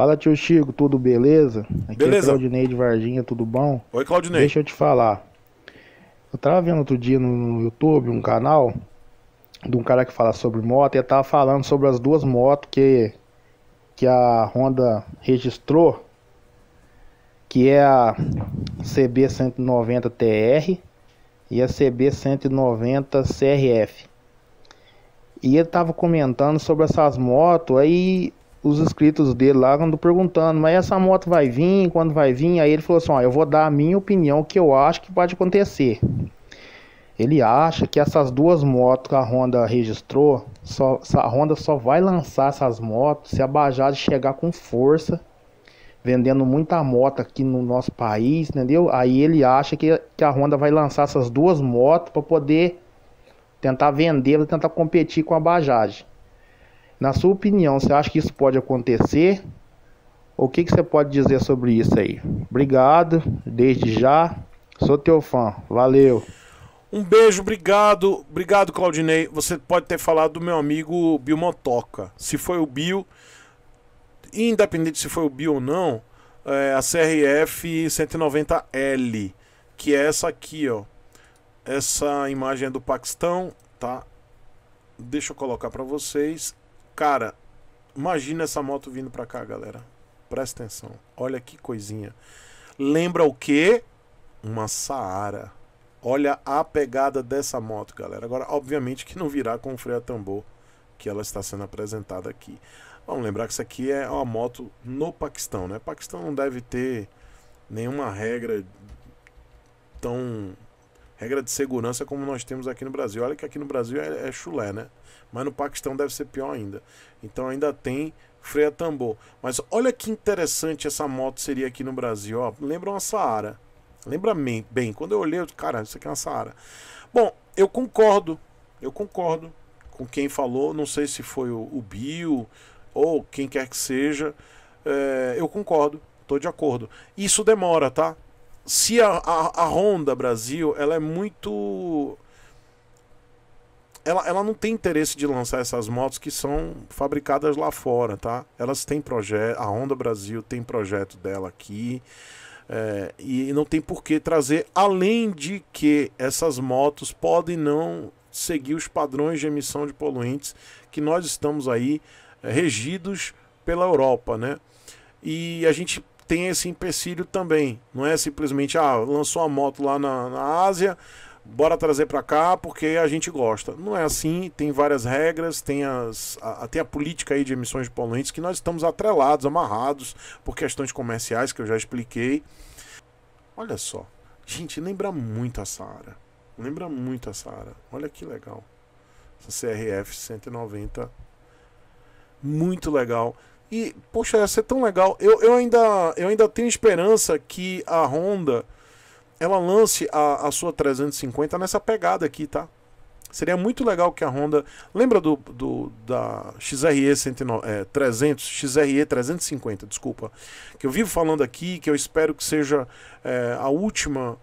Fala, tio Chico, tudo beleza? Aqui é beleza. é Claudinei de Varginha, tudo bom? Oi, Claudinei. Deixa eu te falar. Eu tava vendo outro dia no YouTube um canal de um cara que fala sobre moto e ele tava falando sobre as duas motos que, que a Honda registrou, que é a CB190TR e a CB190CRF. E ele tava comentando sobre essas motos aí os inscritos dele lá andam perguntando, mas essa moto vai vir, quando vai vir? Aí ele falou assim, ó, eu vou dar a minha opinião que eu acho que pode acontecer. Ele acha que essas duas motos que a Honda registrou, só, a Honda só vai lançar essas motos se a Bajaj chegar com força, vendendo muita moto aqui no nosso país, entendeu? Aí ele acha que, que a Honda vai lançar essas duas motos para poder tentar vendê-las tentar competir com a Bajaj. Na sua opinião, você acha que isso pode acontecer? O que, que você pode dizer sobre isso aí? Obrigado, desde já. Sou teu fã. Valeu. Um beijo, obrigado. Obrigado, Claudinei. Você pode ter falado do meu amigo Bill Motoca. Se foi o Bill, independente se foi o Bill ou não, é a CRF 190L, que é essa aqui, ó. Essa imagem é do Paquistão, tá? Deixa eu colocar para vocês. Cara, imagina essa moto vindo pra cá, galera. Presta atenção. Olha que coisinha. Lembra o quê? Uma Saara. Olha a pegada dessa moto, galera. Agora, obviamente que não virá com freio a tambor que ela está sendo apresentada aqui. Vamos lembrar que isso aqui é uma moto no Paquistão, né? Paquistão não deve ter nenhuma regra tão regra de segurança como nós temos aqui no Brasil. Olha que aqui no Brasil é, é chulé, né? Mas no Paquistão deve ser pior ainda. Então ainda tem freio a tambor. Mas olha que interessante essa moto seria aqui no Brasil. Ó, lembra uma Saara. Lembra bem. Quando eu olhei, eu, cara, isso aqui é uma Saara. Bom, eu concordo. Eu concordo com quem falou. Não sei se foi o, o Bill ou quem quer que seja. É, eu concordo. Tô de acordo. Isso demora, tá? se a, a, a Honda Brasil, ela é muito ela, ela não tem interesse de lançar essas motos que são fabricadas lá fora, tá? Elas têm projeto, a Honda Brasil tem projeto dela aqui. É, e não tem por que trazer, além de que essas motos podem não seguir os padrões de emissão de poluentes que nós estamos aí é, regidos pela Europa, né? E a gente tem esse empecilho também. Não é simplesmente, ah, lançou a moto lá na, na Ásia, bora trazer para cá porque a gente gosta. Não é assim, tem várias regras, tem, as, a, tem a política aí de emissões de poluentes que nós estamos atrelados, amarrados por questões comerciais que eu já expliquei. Olha só, gente, lembra muito a Saara. Lembra muito a Saara. Olha que legal. Essa CRF 190. Muito legal. E, poxa, ia ser tão legal. Eu, eu, ainda, eu ainda tenho esperança que a Honda ela lance a, a sua 350 nessa pegada aqui, tá? Seria muito legal que a Honda. Lembra do, do da XRE 109, é, 300, XRE 350, desculpa. Que eu vivo falando aqui, que eu espero que seja é, a última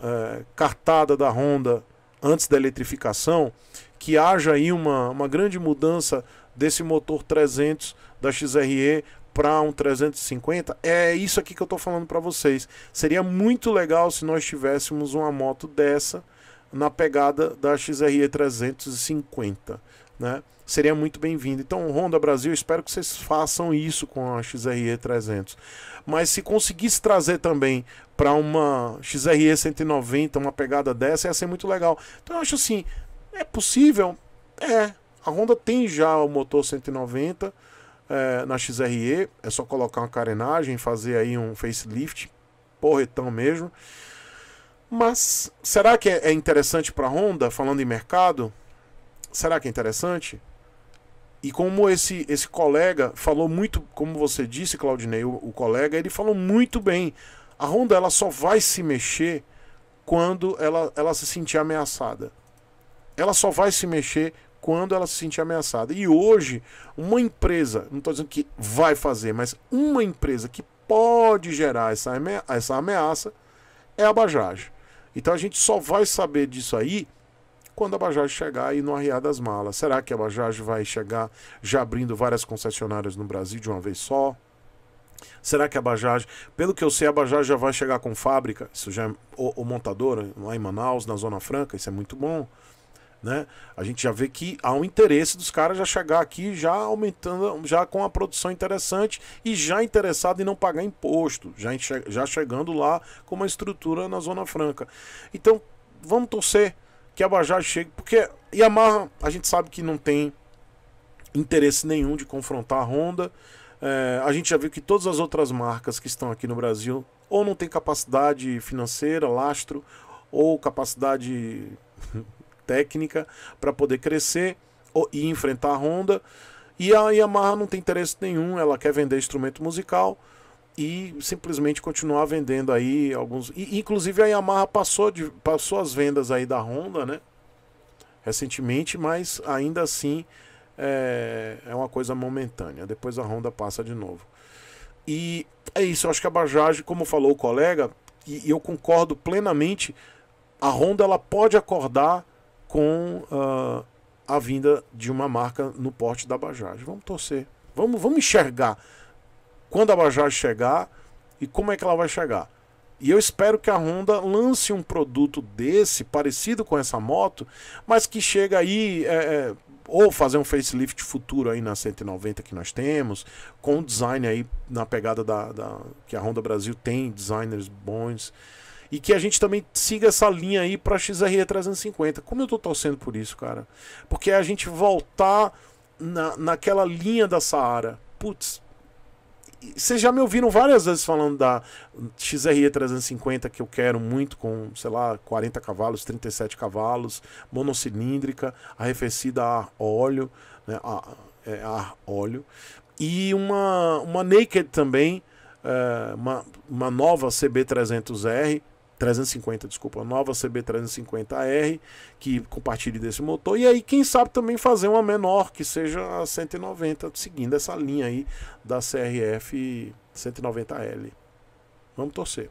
é, cartada da Honda antes da eletrificação. Que haja aí uma, uma grande mudança desse motor 300 da XRE para um 350, é isso aqui que eu estou falando para vocês. Seria muito legal se nós tivéssemos uma moto dessa na pegada da XRE 350, né? Seria muito bem-vindo. Então, Honda Brasil, espero que vocês façam isso com a XRE 300. Mas se conseguisse trazer também para uma XRE 190 uma pegada dessa, ia ser muito legal. Então, eu acho assim, é possível? É, a Honda tem já o motor 190 é, na XRE, é só colocar uma carenagem, fazer aí um facelift, porretão mesmo. Mas será que é, é interessante para a Honda, falando em mercado? Será que é interessante? E como esse, esse colega falou muito, como você disse, Claudinei, o, o, colega, ele falou muito bem. A Honda ela só vai se mexer quando ela, ela se sentir ameaçada. Ela só vai se mexer quando ela se sentir ameaçada. E hoje, uma empresa, não estou dizendo que vai fazer, mas uma empresa que pode gerar essa, amea essa ameaça é a Bajaj. Então a gente só vai saber disso aí quando a Bajaj chegar e no arriar das malas. Será que a Bajaj vai chegar já abrindo várias concessionárias no Brasil de uma vez só? Será que a Bajaj, pelo que eu sei, a Bajaj já vai chegar com fábrica, isso já é, ou, né, lá em Manaus, na Zona Franca, isso é muito bom né? A gente já vê que há um interesse dos caras já chegar aqui já aumentando, já com a produção interessante e já interessado em não pagar imposto, já, já chegando lá com uma estrutura na Zona Franca. Então, vamos torcer que a Bajaj chegue, porque Yamaha a gente sabe que não tem interesse nenhum de confrontar a Honda. É, a gente já viu que todas as outras marcas que estão aqui no Brasil ou não tem capacidade financeira, lastro, ou capacidade técnica para poder crescer e enfrentar a Honda. E a Yamaha não tem interesse nenhum, ela quer vender instrumento musical e simplesmente continuar vendendo aí alguns. E, inclusive a Yamaha passou, de, passou as vendas aí da Honda, né? Recentemente, mas ainda assim é, é uma coisa momentânea. Depois a Honda passa de novo. E é isso, eu acho que a Bajaj, como falou o colega, e, e eu concordo plenamente, a Honda ela pode acordar com uh, a vinda de uma marca no porte da Bajaj. Vamos torcer, vamos, vamos enxergar quando a Bajaj chegar e como é que ela vai chegar. E eu espero que a Honda lance um produto desse, parecido com essa moto, mas que chega aí, é, é, ou fazer um facelift futuro aí na 190 que nós temos, com o design aí na pegada da, da que a Honda Brasil tem, designers bons e que a gente também siga essa linha aí para XRE 350. Como eu tô torcendo por isso, cara? Porque é a gente voltar na, naquela linha da Saara. Putz, vocês já me ouviram várias vezes falando da XRE 350 que eu quero muito com, sei lá, 40 cavalos, 37 cavalos, monocilíndrica, arrefecida a óleo, né, a, é, a óleo e uma uma naked também, é, uma, uma nova CB 300R 350, desculpa, nova CB350R, que compartilhe desse motor. E aí, quem sabe também fazer uma menor, que seja a 190, seguindo essa linha aí da CRF 190L. Vamos torcer.